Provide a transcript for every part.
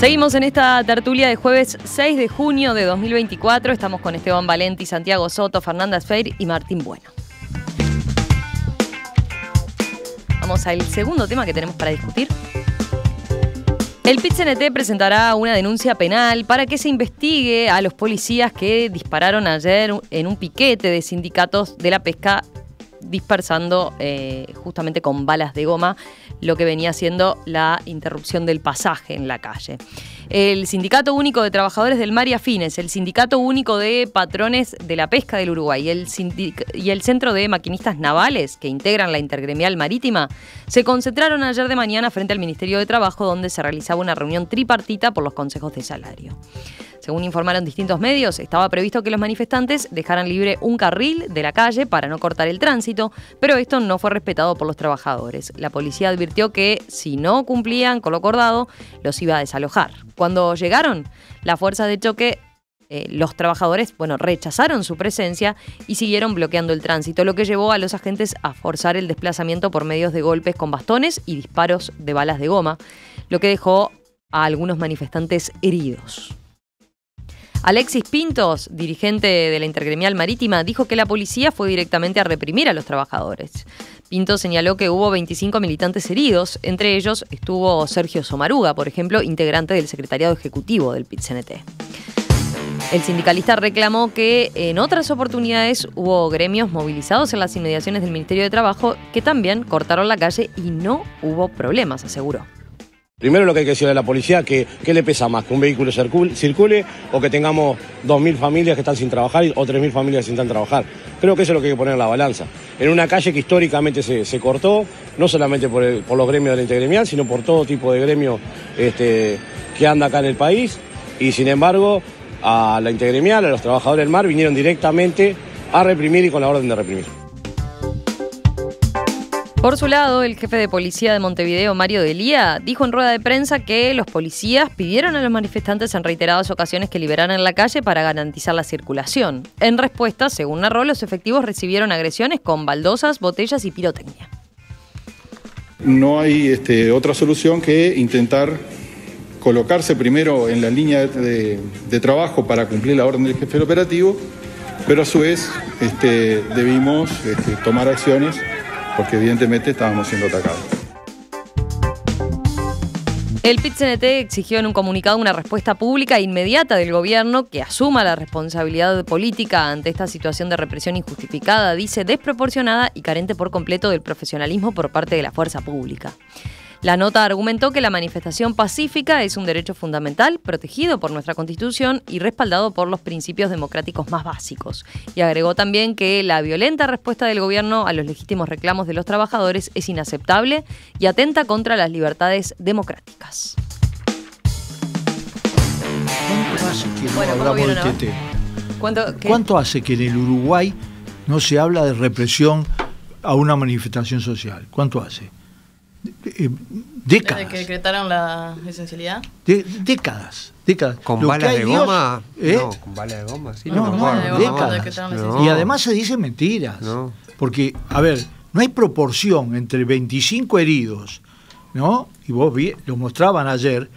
Seguimos en esta tertulia de jueves 6 de junio de 2024. Estamos con Esteban Valenti, Santiago Soto, Fernanda Feir y Martín Bueno. Vamos al segundo tema que tenemos para discutir. El pit presentará una denuncia penal para que se investigue a los policías que dispararon ayer en un piquete de sindicatos de la pesca dispersando eh, justamente con balas de goma lo que venía siendo la interrupción del pasaje en la calle. El Sindicato Único de Trabajadores del Mar y Afines, el Sindicato Único de Patrones de la Pesca del Uruguay y el Centro de Maquinistas Navales, que integran la Intergremial Marítima, se concentraron ayer de mañana frente al Ministerio de Trabajo, donde se realizaba una reunión tripartita por los consejos de salario. Según informaron distintos medios, estaba previsto que los manifestantes dejaran libre un carril de la calle para no cortar el tránsito, pero esto no fue respetado por los trabajadores. La policía advirtió que si no cumplían con lo acordado, los iba a desalojar. Cuando llegaron, la fuerza de choque eh, los trabajadores, bueno, rechazaron su presencia y siguieron bloqueando el tránsito, lo que llevó a los agentes a forzar el desplazamiento por medios de golpes con bastones y disparos de balas de goma, lo que dejó a algunos manifestantes heridos. Alexis Pintos, dirigente de la Intergremial Marítima, dijo que la policía fue directamente a reprimir a los trabajadores. Pintos señaló que hubo 25 militantes heridos, entre ellos estuvo Sergio Somaruga, por ejemplo, integrante del secretariado ejecutivo del pit El sindicalista reclamó que en otras oportunidades hubo gremios movilizados en las inmediaciones del Ministerio de Trabajo que también cortaron la calle y no hubo problemas, aseguró. Primero lo que hay que decirle a la policía que qué le pesa más, que un vehículo circule, o que tengamos 2.000 familias que están sin trabajar o 3.000 familias que están trabajar. Creo que eso es lo que hay que poner en la balanza. En una calle que históricamente se, cortó, no solamente por, el, por, los gremios de la Integremial, sino por todo tipo de gremio este, que anda acá en el país. Y sin embargo, a la Integremial, a los trabajadores del mar, vinieron directamente a reprimir y con la orden de reprimir. Por su lado, el jefe de policía de Montevideo, Mario Delía, dijo en rueda de prensa que los policías pidieron a los manifestantes en reiteradas ocasiones que liberaran la calle para garantizar la circulación. En respuesta, según narró, los efectivos recibieron agresiones con baldosas, botellas y pirotecnia. No hay este, otra solución que intentar colocarse primero en la línea de, trabajo para cumplir la orden del jefe operativo, pero a su vez este, debimos este, tomar acciones porque evidentemente estábamos siendo atacados. El PITCNT exigió en un comunicado una respuesta pública e inmediata del gobierno que asuma la responsabilidad política ante esta situación de represión injustificada, dice desproporcionada y carente por completo del profesionalismo por parte de la fuerza pública. La nota argumentó que la manifestación pacífica es un derecho fundamental protegido por nuestra Constitución y respaldado por los principios democráticos más básicos. Y agregó también que la violenta respuesta del gobierno a los legítimos reclamos de los trabajadores es inaceptable y atenta contra las libertades democráticas. ¿Cuánto hace que ¿Cuánto hace que en el Uruguay no se habla de represión a una manifestación social? ¿Cuánto hace? Eh, décadas. ¿Desde que decretaron la esencialidad décadas, ¿Con balas de goma? ¿Eh? No, con balas de goma, No, Y además se dicen mentiras. Porque, a ver, no hay proporción entre 25 heridos, ¿no? Y vos lo mostraban ayer,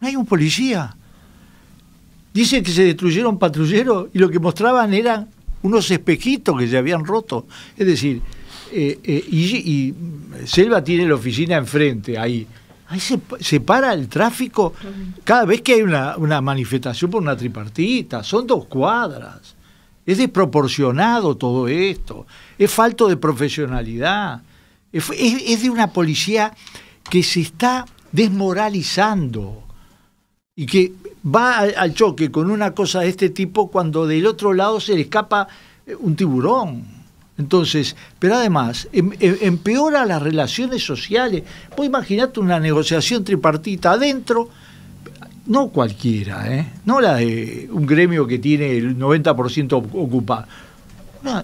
no hay un policía. Dicen que se destruyeron patrulleros y lo que mostraban eran unos espejitos que se habían roto. Es decir, eh, eh, y, mm, Selva tiene la oficina enfrente, ahí. Ahí se, separa para el tráfico cada vez que hay una, manifestación por una tripartita, son dos cuadras. Es desproporcionado todo esto, es falto de profesionalidad, es, es de una policía que se está desmoralizando y que va al choque con una cosa de este tipo cuando del otro lado se le escapa eh, un tiburón. Entonces, pero además, em, em, empeora las relaciones sociales. Vos imaginate una negociación tripartita adentro, no cualquiera, ¿eh? no la de un gremio que tiene el 90% ocupado.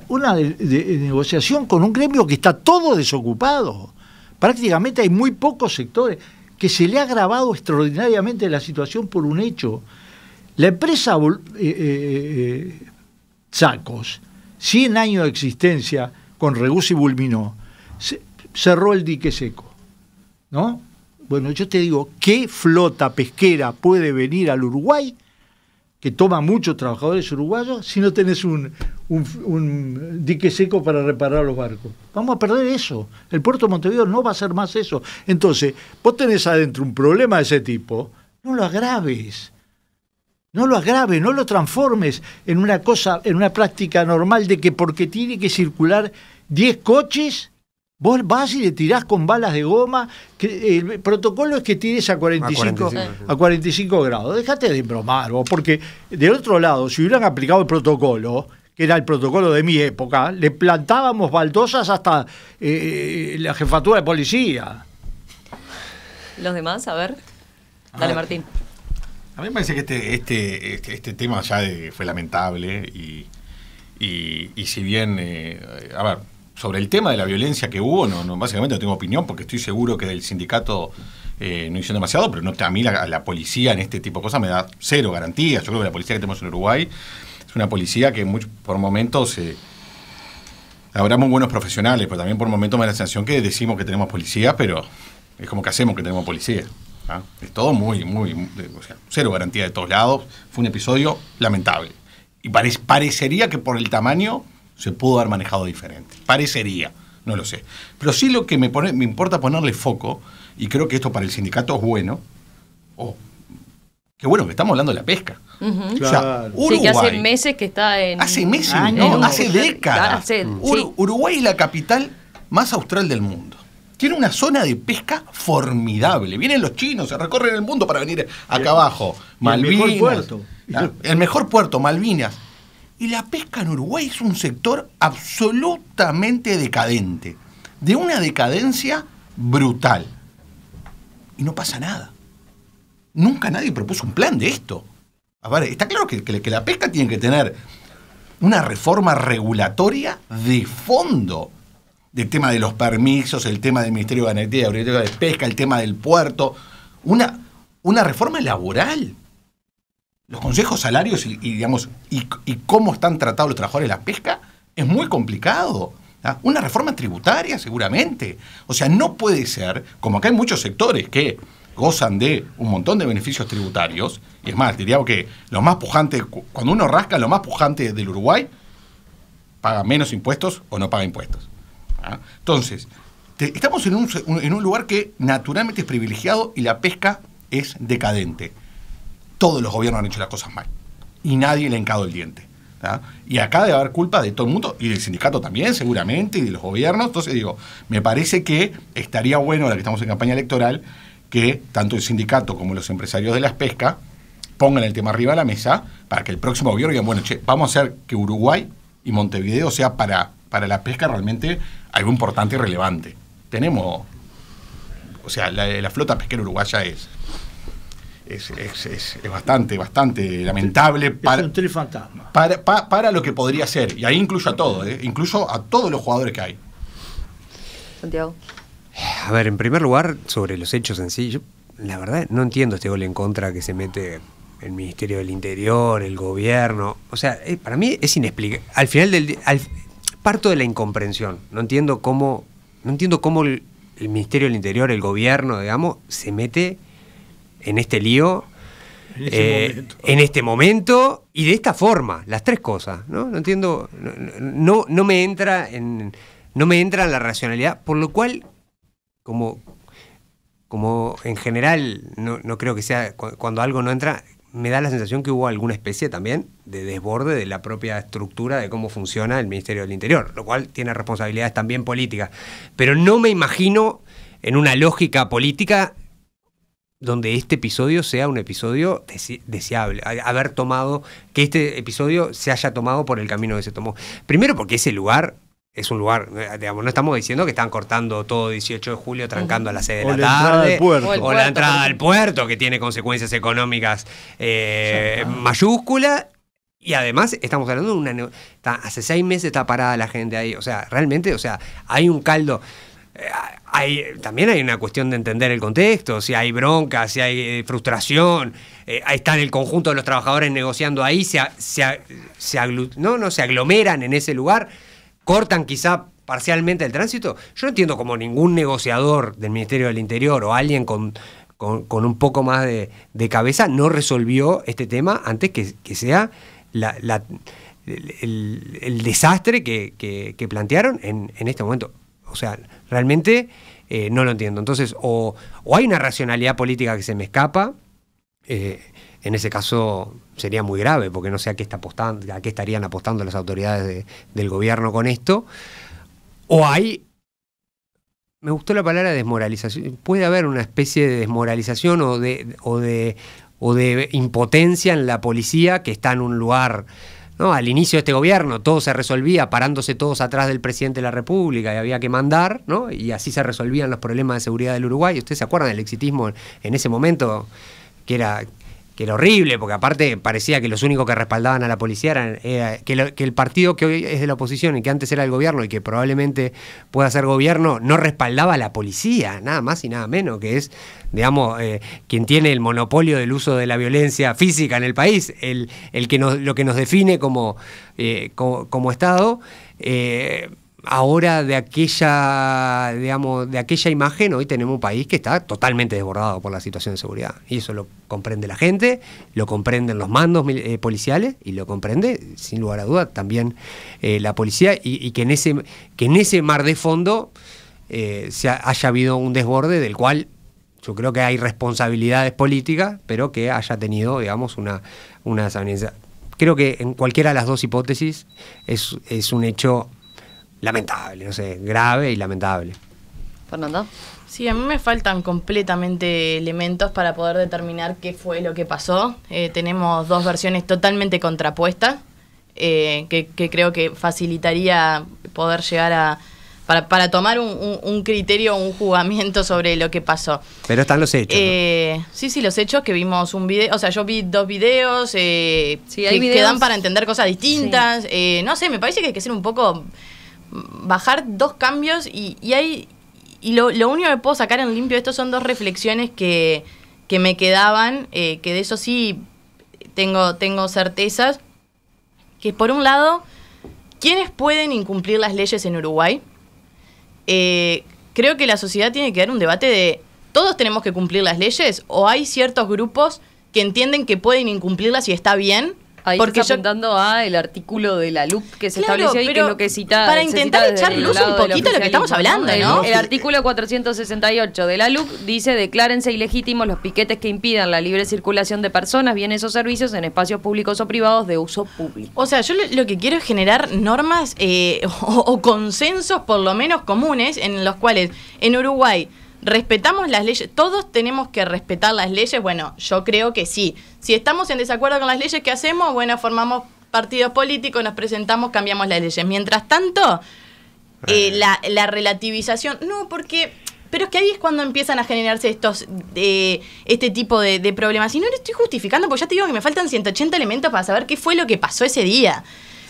Una, negociación con un gremio que está todo desocupado. Prácticamente hay muy pocos sectores que se le ha agravado extraordinariamente la situación por un hecho. La empresa eh, eh, eh, Sacos 100 años de existencia con Regus y Bulminó, cerró el dique seco. ¿No? Bueno, yo te digo, ¿qué flota pesquera puede venir al Uruguay, que toma muchos trabajadores uruguayos, si no tenés un, un, dique seco para reparar los barcos? Vamos a perder eso. El puerto de Montevideo no va a ser más eso. Entonces, vos tenés adentro un problema de ese tipo, no lo agraves. No lo agraves, no lo transformes en una cosa, en una práctica normal de que porque tiene que circular 10 coches, vos vas y le tirás con balas de goma. el protocolo es que tires a 45, a 45, grados. Déjate de bromar vos, porque de otro lado, si hubieran aplicado el protocolo, que era el protocolo de mi época, le plantábamos baldosas hasta eh, eh, la jefatura de policía. ¿Los demás? A ver. Dale, ah. Martín. A mí me parece que este, este, este, este tema ya fue lamentable y, si bien, eh, a ver, sobre el tema de la violencia que hubo, no, básicamente no tengo opinión porque estoy seguro que del sindicato eh, no hicieron demasiado, pero no, a mí la, policía en este tipo de cosas me da cero garantías Yo creo que la policía que tenemos en Uruguay es una policía que por momentos... Eh, habrá muy buenos profesionales, pero también por momentos me da la sensación que decimos que tenemos policía, pero es como que hacemos que tenemos policía. ¿ah? Es todo muy, muy, o sea, cero garantía de todos lados. Fue un episodio lamentable. Y parecería que por el tamaño se pudo haber manejado diferente. Parecería, no lo sé. Pero sí lo que me, me importa ponerle foco, y creo que esto para el sindicato es bueno, que Qué bueno que estamos hablando de la pesca. sí, que hace meses que está en. Hace meses, ah, no, hace décadas. Uruguay es la capital más austral del mundo tiene una zona de pesca formidable. Vienen los chinos, se recorren el mundo para venir acá abajo. Malvinas. El mejor puerto. Malvinas. Y la pesca en Uruguay es un sector absolutamente decadente, de una decadencia brutal. Y no pasa nada. Nunca nadie propuso un plan de esto. A está claro que la pesca tiene que tener una reforma regulatoria de fondo el tema de los permisos, el tema del Ministerio de Ganadería el de Pesca, el tema del puerto, una, una reforma laboral. Los consejos salarios y, digamos, y, cómo están tratados los trabajadores de la pesca es muy complicado. ¿ah? Una reforma tributaria, seguramente. O sea, no puede ser, como acá hay muchos sectores que gozan de un montón de beneficios tributarios, y es más, diría que lo más pujante, cuando uno rasca, lo más pujante del Uruguay paga menos impuestos o no paga impuestos. ¿ah? Entonces, estamos en un, lugar que naturalmente es privilegiado y la pesca es decadente. Todos los gobiernos han hecho las cosas mal y nadie le ha encado el diente. ¿ah? Y acá debe haber culpa de todo el mundo y del sindicato también, seguramente, y de los gobiernos. Entonces, digo, me parece que estaría bueno, ahora que estamos en campaña electoral, que tanto el sindicato como los empresarios de las pescas pongan el tema arriba de la mesa para que el próximo gobierno diga, bueno, vamos a hacer que Uruguay y Montevideo sea para para la pesca realmente algo importante y relevante. Tenemos, o sea, la, flota pesquera uruguaya es es, bastante, bastante lamentable para, un para, para, lo que podría ser. Y ahí incluyo a todo, ¿eh? incluso a todos los jugadores que hay. Santiago. A ver, en primer lugar, sobre los hechos en sí, yo la verdad no entiendo este gol en contra que se mete el Ministerio del Interior, el gobierno. O sea, eh, para mí es inexplicable. Al final del parto de la incomprensión. No entiendo cómo, no entiendo cómo el, Ministerio del Interior, el gobierno, digamos, se mete en este lío. Este eh, en, este momento y de esta forma, las tres cosas, ¿no? No entiendo, no, no, me entra en, no me entra la racionalidad, por lo cual, como, como en general, no, no creo que sea cuando algo no entra, me da la sensación que hubo alguna especie también de desborde de la propia estructura de cómo funciona el Ministerio del Interior, lo cual tiene responsabilidades también políticas. Pero no me imagino en una lógica política donde este episodio sea un episodio deseable, haber tomado, que este episodio se haya tomado por el camino que se tomó. Primero porque ese lugar es un lugar, eh, digamos, no estamos diciendo que están cortando todo 18 de julio, trancando a las sede de la, tarde, o, la entrada al puerto, que tiene consecuencias económicas eh, mayúsculas, y además estamos hablando de una... hace seis meses está parada la gente ahí, o sea, realmente, o sea, hay un caldo... Eh, hay, también hay una cuestión de entender el contexto, si hay bronca, si hay frustración, ahí están el conjunto de los trabajadores negociando ahí, se, se, no, no, se aglomeran en ese lugar cortan quizá parcialmente el tránsito, yo no entiendo cómo ningún negociador del Ministerio del Interior o alguien con, un poco más de, cabeza no resolvió este tema antes que, sea la, el, desastre que, plantearon en, en, este momento. O sea, realmente eh, no lo entiendo. Entonces, o, o hay una racionalidad política que se me escapa, eh, en ese caso sería muy grave, porque no sé a qué, está apostando, a estarían apostando las autoridades del gobierno con esto. O hay, me gustó la palabra desmoralización, puede haber una especie de desmoralización o de, impotencia en la policía que está en un lugar... Al inicio de este gobierno todo se resolvía parándose todos atrás del presidente de la República y había que mandar, ¿no? y así se resolvían los problemas de seguridad del Uruguay. ¿Ustedes se acuerdan del exitismo en ese momento? que era que horrible, porque aparte parecía que los únicos que respaldaban a la policía eran que, el partido que hoy es de la oposición y que antes era el gobierno y que probablemente pueda ser gobierno, no respaldaba a la policía, nada más y nada menos, que es, digamos, eh, quien tiene el monopolio del uso de la violencia física en el país, el, el que nos, lo que nos define como, eh, como, Estado. Eh, ahora de aquella, digamos, de aquella imagen, hoy tenemos un país que está totalmente desbordado por la situación de seguridad. Y eso lo comprende la gente, lo comprenden los mandos eh, policiales y lo comprende, sin lugar a duda, también eh, la policía y, que, en ese, que en ese mar de fondo eh, haya habido un desborde del cual yo creo que hay responsabilidades políticas, pero que haya tenido, digamos, una, una Creo que en cualquiera de las dos hipótesis es, es un hecho lamentable, no sé, grave y lamentable. Fernando. Sí, a mí me faltan completamente elementos para poder determinar qué fue lo que pasó. Eh, tenemos dos versiones totalmente contrapuestas, eh, que, creo que facilitaría poder llegar a... Para, tomar un, criterio, un jugamiento sobre lo que pasó. Pero están los hechos. Eh, sí, sí, los hechos que vimos un video, o sea, yo vi dos videos, que, dan para entender cosas distintas. no sé, me parece que hay que ser un poco bajar dos cambios y, hay. Y lo, único que puedo sacar en limpio, esto son dos reflexiones que, me quedaban, eh, que de eso sí tengo, tengo certezas. Que por un lado, ¿quiénes pueden incumplir las leyes en Uruguay? Eh, creo que la sociedad tiene que dar un debate de todos tenemos que cumplir las leyes o hay ciertos grupos que entienden que pueden incumplirlas y está bien Ahí porque apuntando a el artículo de la LUP que se estableció y que es lo que cita. Para intentar echar luz un poquito a lo que estamos hablando, ¿no? El, artículo 468 de la LUP dice: declárense ilegítimos los piquetes que impidan la libre circulación de personas, bienes o servicios en espacios públicos o privados de uso público. O sea, yo lo, que quiero es generar normas eh, o consensos, por lo menos comunes, en los cuales en Uruguay respetamos las leyes, todos tenemos que respetar las leyes, bueno, yo creo que sí. Si estamos en desacuerdo con las leyes que hacemos, bueno, formamos partidos políticos, nos presentamos, cambiamos las leyes. Mientras tanto, eh, eh. la, relativización, no, porque... Pero es que ahí es cuando empiezan a generarse estos este tipo de, de problemas. Y no lo estoy justificando, porque ya te digo que me faltan 180 elementos para saber qué fue lo que pasó ese día.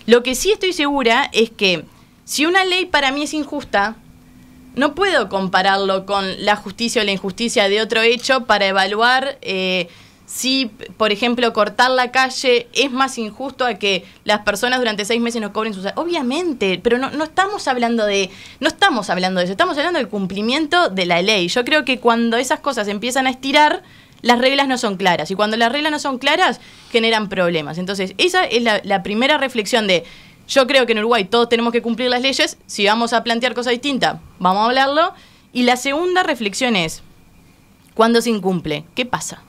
Lo que sí estoy segura es que si una ley para mí es injusta, no puedo compararlo con la justicia o la injusticia de otro hecho para evaluar eh, si, por ejemplo, cortar la calle es más injusto a que las personas durante seis meses no cobren sus... Obviamente, pero no, estamos hablando de... No estamos hablando de eso, estamos hablando del cumplimiento de la ley. Yo creo que cuando esas cosas empiezan a estirar, las reglas no son claras. Y cuando las reglas no son claras, generan problemas. Entonces, esa es la primera reflexión de yo creo que en Uruguay todos tenemos que cumplir las leyes. Si vamos a plantear cosas distintas, vamos a hablarlo. Y la segunda reflexión es, ¿cuándo se incumple? ¿Qué pasa?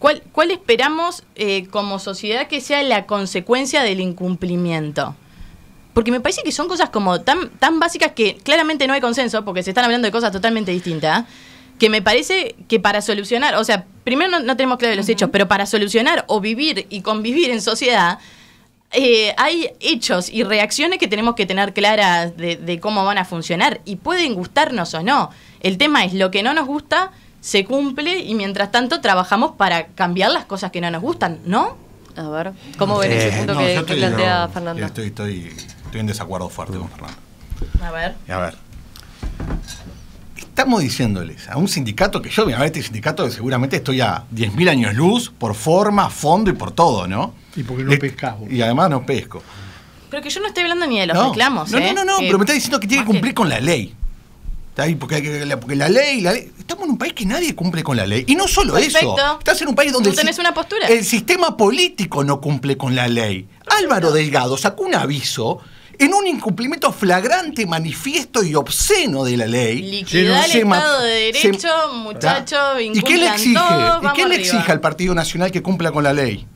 ¿Cuál, cuál esperamos eh, como sociedad que sea la consecuencia del incumplimiento? Porque me parece que son cosas como tan, tan básicas que claramente no hay consenso, porque se están hablando de cosas totalmente distintas, que me parece que para solucionar, o sea, primero no, tenemos claro los hechos, pero para solucionar o vivir y convivir en sociedad, eh, hay hechos y reacciones que tenemos que tener claras de, cómo van a funcionar y pueden gustarnos o no. El tema es lo que no nos gusta se cumple y mientras tanto trabajamos para cambiar las cosas que no nos gustan, ¿no? A ver, ¿cómo ven ese eh, punto que, plantea Fernando? estoy, estoy, en desacuerdo fuerte con Fernando. A ver. A ver. Estamos diciéndoles a un sindicato que yo, a este sindicato que seguramente estoy a 10.000 años luz por forma, fondo y por todo, ¿no? Y porque no pescamos. Y además no pesco. Pero que yo no estoy hablando ni de los reclamos. No, no, ¿eh? no, eh, pero me está diciendo que tiene que cumplir con la ley. Porque, la ley, la ley. Estamos en un país que nadie cumple con la ley. Y no solo eso. Estás en un país donde. Tenés una postura. El sistema político no cumple con la ley. Álvaro Delgado sacó un aviso en un incumplimiento flagrante, manifiesto y obsceno de la ley. Liquidar el Estado de Derecho, ah. muchacho ¿Y qué le exige? ¿Y qué le exige al Partido Nacional que cumpla con la ley?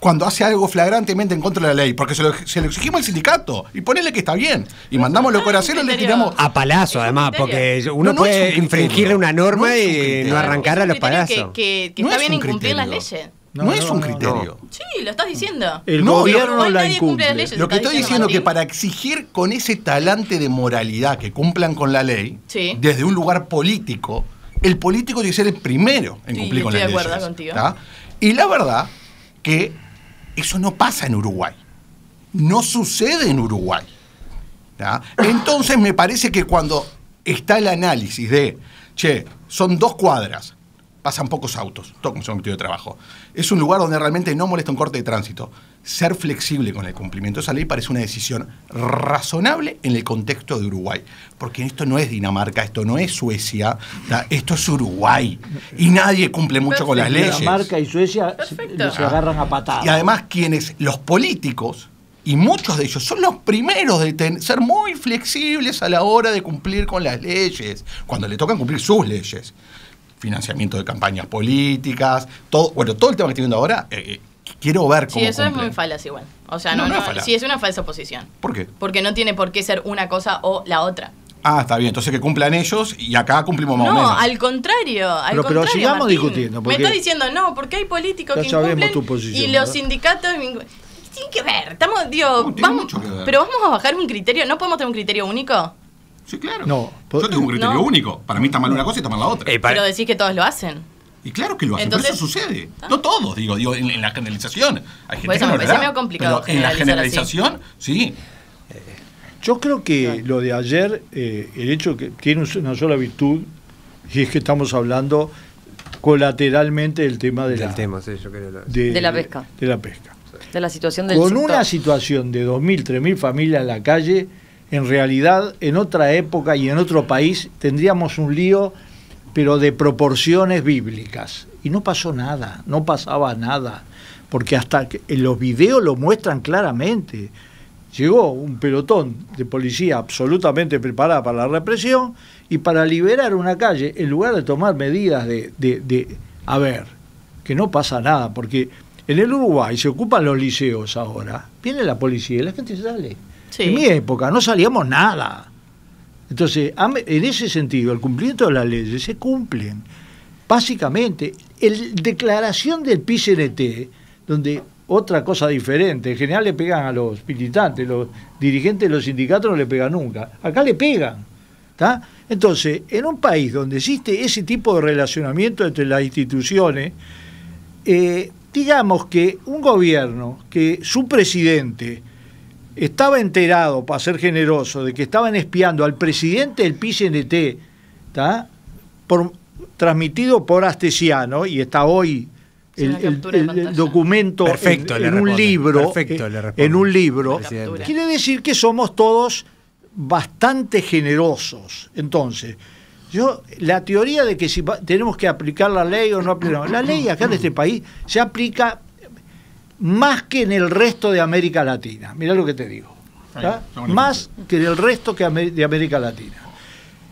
cuando hace algo flagrantemente en contra de la ley, porque se lo, exigimos al sindicato y ponele que está bien. Y mandamos los coraceros, le tiramos. A palazo, además, porque uno puede infringir infringirle una norma y no arrancar a los palazos. Que, que, está bien incumplir las leyes. No, es un criterio. Sí, lo estás diciendo. El gobierno la incumple. lo que estoy diciendo es que para exigir con ese talante de moralidad que cumplan con la ley, desde un lugar político, el político tiene que ser el primero en cumplir con la ley. Estoy de acuerdo contigo. Y la verdad que eso no pasa en Uruguay. No sucede en Uruguay. Entonces me parece que cuando está el análisis de, che, son dos cuadras, pasan pocos autos, todo con su de trabajo. Es un lugar donde realmente no molesta un corte de tránsito. Ser flexible con el cumplimiento de esa ley parece una decisión razonable en el contexto de Uruguay, porque esto no es Dinamarca, esto no es Suecia, esto es Uruguay y nadie cumple mucho con las leyes. Dinamarca y Suecia se agarran a patadas. Y además quienes los políticos y muchos de ellos son los primeros de ser muy flexibles a la hora de cumplir con las leyes, cuando le tocan cumplir sus leyes financiamiento de campañas políticas, todo, bueno, todo el tema que estoy viendo ahora, eh, eh, quiero ver cómo. Sí, eso es muy falaz igual. O sea, no, no, sí, es una falsa posición. ¿Por qué? Porque no tiene por qué ser una cosa o la otra. Ah, está bien. Entonces que cumplan ellos y acá cumplimos más o menos. No, al contrario. pero, contrario, sigamos discutiendo. Me está diciendo, no, porque hay políticos que incumplen y los sindicatos... tienen que ver. Estamos, digo, uh, vamos, pero vamos a bajar un criterio. ¿No podemos tener un criterio único? Sí, claro. No, Yo tengo un criterio único. Para mí está mal una cosa y está mal la otra. Eh, pero decís que todos lo hacen. Y claro que lo hacen, Entonces, eso sucede. No todos, digo, digo en, la generalización. Hay gente me parece complicado. en la generalización, sí. Eh, yo creo que lo de ayer, eh, el hecho que tiene una sola virtud, y es que estamos hablando colateralmente del tema de, la, tema, de, la pesca. De, la pesca. De la situación del Con una situación de 2.000, 3.000 familias en la calle, en realidad en otra época y en otro país tendríamos un lío, pero de proporciones bíblicas. Y no pasó nada, no pasaba nada, porque hasta que eh, los videos lo muestran claramente. Llegó un pelotón de policía absolutamente preparada para la represión y para liberar una calle, en lugar de tomar medidas de, de, de a ver, que no pasa nada, porque en el Uruguay se ocupan los liceos ahora, viene la policía y la gente sale. En mi época no salíamos nada. Entonces, en ese sentido, el cumplimiento de las leyes se cumplen. Básicamente, la declaración del PCNT, donde otra cosa diferente, en general le pegan a los militantes, los dirigentes de los sindicatos no le pegan nunca. Acá le pegan. Entonces, en un país donde existe ese tipo de relacionamiento entre las instituciones, eh, digamos que un gobierno que su presidente estaba enterado, para ser generoso, de que estaban espiando al presidente del PCNT, ¿está? Por, transmitido por Astesiano, y está hoy el, documento en, eh, un libro, en, un libro, quiere decir que somos todos bastante generosos. Entonces, yo, la teoría de que si tenemos que aplicar la ley o no aplicar, la ley acá en este país se aplica más que en el resto de América Latina. Mirá lo que te digo. Más que en el resto de América Latina.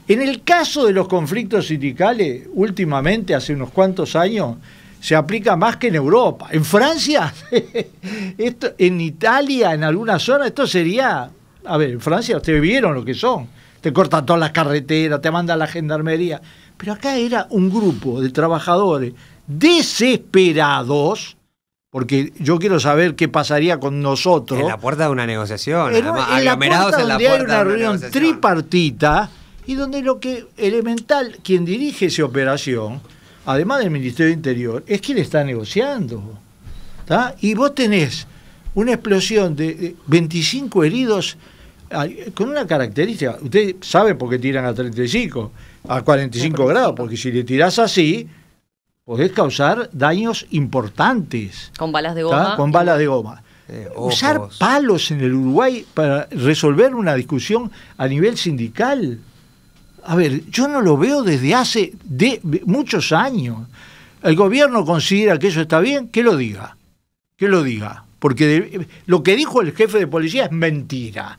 En el caso de los conflictos sindicales, últimamente, hace unos cuantos años, se aplica más que en Europa. En Francia, esto, en Italia, en alguna zona, esto sería. A ver, en Francia ustedes vieron lo que son. Te cortan todas las carreteras, te mandan la gendarmería. Pero acá era un grupo de trabajadores desesperados porque yo quiero saber qué pasaría con nosotros. En la puerta de una negociación, en, además, en la puerta de una reunión tripartita y donde lo que elemental, quien dirige esa operación, además del Ministerio de Interior, es quien está negociando. Y vos tenés una explosión de 25 heridos con una característica. Usted sabe por qué tiran a 35, a 45 grados, porque si le tirás así, podés causar daños importantes. Con balas de goma. Con balas de goma. Eh, Usar palos en el Uruguay para resolver una discusión a nivel sindical. A ver, yo no lo veo desde hace de muchos años. El gobierno considera que eso está bien, que lo diga. Que lo diga. Porque lo que dijo el jefe de policía es mentira.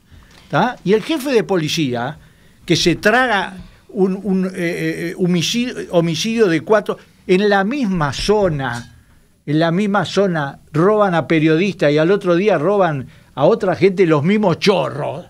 Y el jefe de policía que se traga un, un eh, eh, homicidio de cuatro en la misma zona, en la misma zona, roban a periodistas y al otro día roban a otra gente los mismos chorros.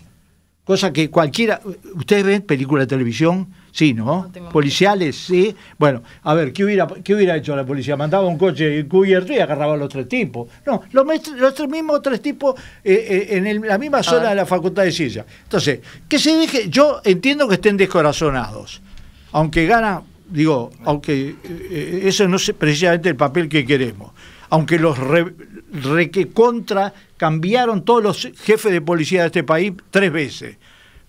Cosa que cualquiera. ¿Ustedes ven películas de televisión? Sí, ¿no? Policiales, sí. Bueno, a ver, ¿qué hubiera, ¿qué hubiera hecho la policía? Mandaba un coche cubierto y agarraba a los tres tipos. No, los, los tres mismos tres tipos eh, eh, en la misma zona de la Facultad de Ciencias. Entonces, que se deje. Yo entiendo que estén descorazonados, aunque gana digo, aunque eh, eh, eso no es precisamente el papel que queremos, aunque los re, que contra cambiaron todos los jefes de policía de este país tres veces.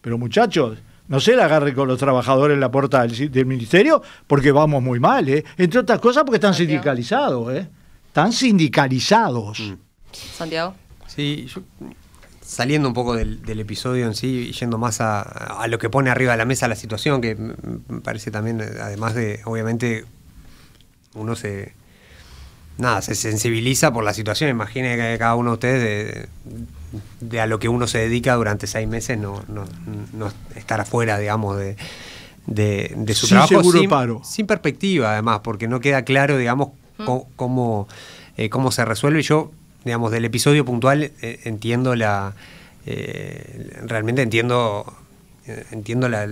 Pero muchachos, no se le agarre con los trabajadores en la puerta del, ministerio, porque vamos muy mal, ¿eh? entre otras cosas porque están sindicalizados, están sindicalizados. Mm. Santiago. Sí, saliendo un poco del, episodio en sí y yendo más a, lo que pone arriba de la mesa la situación, que me parece también, además de, obviamente, uno se. Nada, se sensibiliza por la situación. imagínense que cada uno de ustedes, de, a lo que uno se dedica durante seis meses, no, no, estar afuera, digamos, de, de, su trabajo. Sin, sin perspectiva, además, porque no queda claro, digamos, cómo, eh, cómo se resuelve. Yo digamos, del episodio puntual eh, entiendo la... Eh, realmente entiendo, eh, entiendo la,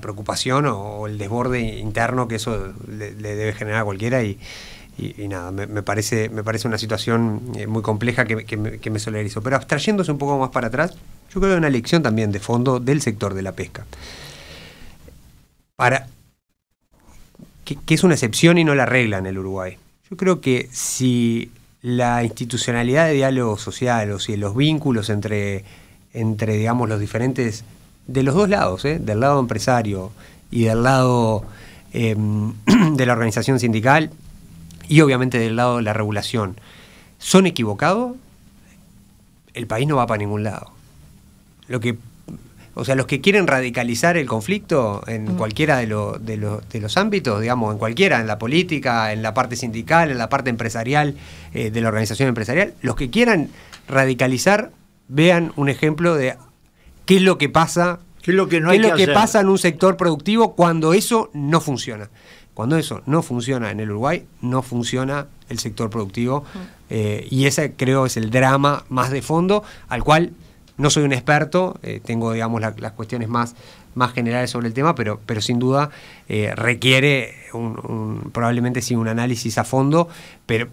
preocupación o, el desborde interno que eso le, debe generar a cualquiera y, nada, me, parece, me parece una situación muy compleja que, me, que Pero abstrayéndose un poco más para atrás, yo creo que una lección también de fondo del sector de la pesca. Para, que, es una excepción y no la regla en el Uruguay. Yo creo que si la institucionalidad de diálogo social, o sea, los vínculos entre, entre digamos, los diferentes, de los dos lados, ¿eh? del lado empresario y del lado em, de la organización sindical y obviamente del lado de la regulación, son equivocados, el país no va para ningún lado. Lo que o sea, los que quieren radicalizar el conflicto en cualquiera de, los ámbitos, digamos, en cualquiera, en la política, en la parte sindical, en la parte empresarial, eh, de la organización empresarial, los que quieran radicalizar, vean un ejemplo de qué es lo que pasa. ¿Qué es lo que, no hay lo que, pasa en un sector productivo cuando eso no funciona? Cuando eso no funciona en el Uruguay, no funciona el sector productivo. Eh, y ese creo es el drama más de fondo al cual no soy un experto, eh, tengo, digamos, las cuestiones más, más generales sobre el tema, pero, pero sin duda eh, requiere probablemente sí un análisis a fondo, pero,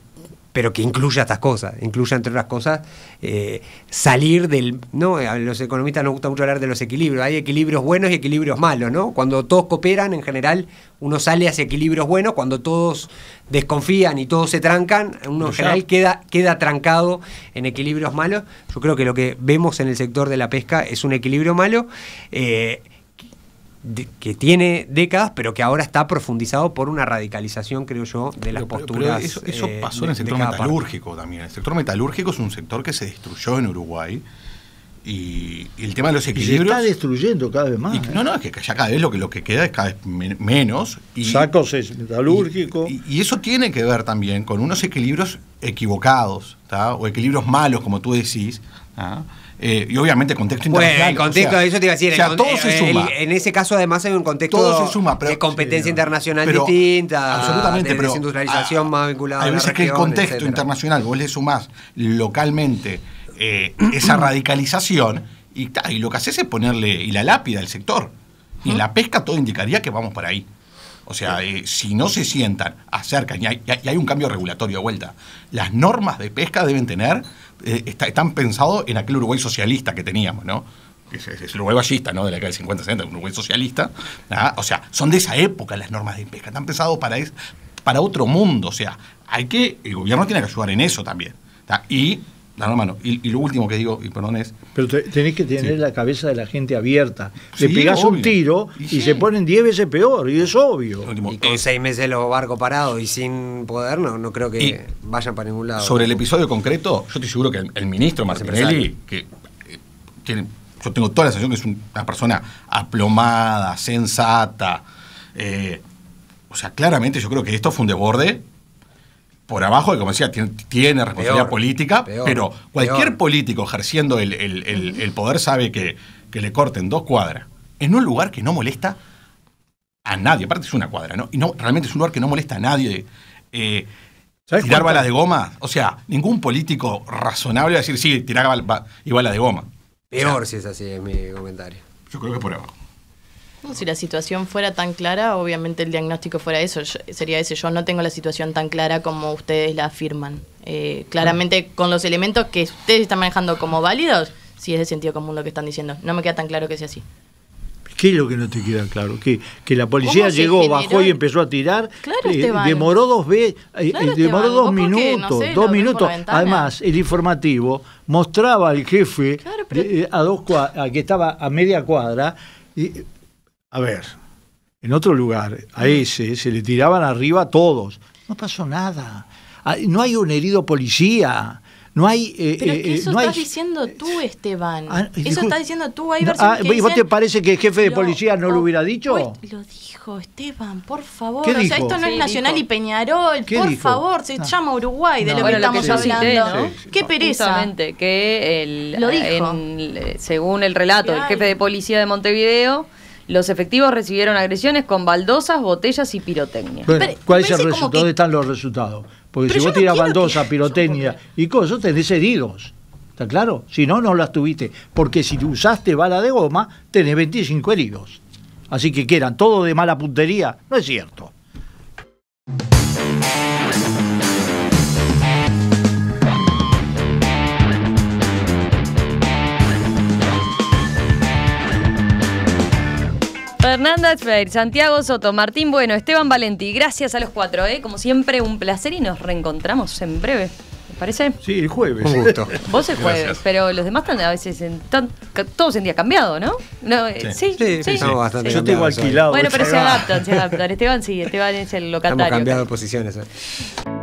pero que incluya estas cosas, incluya entre otras cosas eh, salir del... ¿no? A los economistas nos gusta mucho hablar de los equilibrios, hay equilibrios buenos y equilibrios malos, ¿no? Cuando todos cooperan, en general uno sale hacia equilibrios buenos, cuando todos desconfían y todos se trancan, uno en general queda, queda trancado en equilibrios malos. Yo creo que lo que vemos en el sector de la pesca es un equilibrio malo. Eh, que tiene décadas, pero que ahora está profundizado por una radicalización, creo yo, de las posturas. eso, eh, pasó en el sector metalúrgico también. El sector metalúrgico es un sector que se destruyó en Uruguay. Y, el tema de los equilibrios. se está destruyendo cada vez más. ¿eh? No, no, es que ya cada vez lo que, lo que queda es cada vez menos. Y, Sacos es metalúrgico. Y, eso tiene que ver también con unos equilibrios equivocados, o equilibrios malos, como tú decís. Eh, y obviamente contexto internacional. Bueno, el contexto, eso te iba a decir. O en ese caso, además, hay un contexto de competencia internacional distinta, absolutamente, de desindustrialización más vinculada a Hay veces que el contexto internacional, vos le sumás localmente eh, esa radicalización y, lo que haces es ponerle la lápida al sector. Y en la pesca todo indicaría que vamos por ahí. O sea, eh, si no se sientan, acercan, y hay, y hay, un cambio regulatorio de vuelta, las normas de pesca deben tener eh, están pensados en aquel Uruguay socialista que teníamos, ¿no? Es, es, Uruguay ballista, ¿no? De la década del 50, 60, Uruguay socialista. ¿ah? O sea, son de esa época las normas de pesca, están pensados para, es, para otro mundo. O sea, hay que, el gobierno tiene que ayudar en eso también. Y y, lo último que digo, y perdón, es. Pero tenés que tener la cabeza de la gente abierta. Le pegas un tiro y, se ponen 10 veces peor, y es obvio. y con eh, seis meses los barcos parados y sin poder, no, creo que vayan para ningún lado. Sobre el episodio concreto, yo te seguro que el, ministro Marcelo que, eh, yo tengo toda la sensación que es una persona aplomada, sensata. Eh, o sea, claramente yo creo que esto fue un desborde por abajo, que como decía, tiene, responsabilidad política, pero cualquier político ejerciendo el, poder sabe que, que, le corten dos cuadras en un lugar que no molesta a nadie. Aparte es una cuadra, ¿no? Y no, realmente es un lugar que no molesta a nadie. Eh, tirar balas de goma, o sea, ningún político razonable va a decir, sí, tirar balas y balas de goma. Peor si es así, es mi comentario. Yo creo que por abajo. Pues, si la situación fuera tan clara, obviamente el diagnóstico fuera eso, sería ese. Yo no tengo la situación tan clara como ustedes la afirman. Eh, claramente mm. con los elementos que ustedes están manejando como válidos, si es de sentido común lo que están diciendo. No me queda tan claro que sea así. ¿Qué es lo que no te queda claro? Que, que la policía llegó, bajó y empezó a tirar. Eh, demoró dos eh, demoró dos minutos, minutos. Además, el informativo mostraba al jefe a dos que estaba a media cuadra. Y, a ver, en otro lugar, a ese mm. se le tiraban arriba a todos. No pasó nada. Ah, no hay un herido policía. No hay. Eh, Pero es eh, eh, eso estás diciendo tú, Esteban. Ah, eso está estás diciendo tú. Hay ah, ¿Vos te parece que el jefe de policía no, lo hubiera dicho? Pues, lo dijo, Esteban, por favor. o sea, esto no es Nacional y Peñarol. Por favor, se ah. llama Uruguay, de lo que estamos hablando. Qué pereza. Exactamente, que el, lo dijo. según el relato del jefe de policía de Montevideo los efectivos recibieron agresiones con baldosas, botellas y pirotecnia. ¿cuál es el resultado? ¿Dónde están los resultados? Porque si vos tiras baldosa, pirotecnia y cosas, tenés heridos. ¿Está claro? Si no, no las tuviste. Porque si usaste bala de goma, tenés 25 heridos. Así que eran todo de mala puntería. No es cierto. Hernández, Santiago Soto, Martín Bueno, Esteban Valenti. Gracias a los cuatro, ¿eh? Como siempre, un placer y nos reencontramos en breve. ¿me parece? Sí, el jueves. Un gusto. Vos el jueves, pero los demás están a veces en, todos en día cambiado, ¿no? no eh, sí, sí, sí, bastante Yo tengo alquilado. Bueno, pero eh. se adaptan, se adaptan. Esteban sí, Esteban es el locatario. Estamos cambiado de posiciones. ¿eh?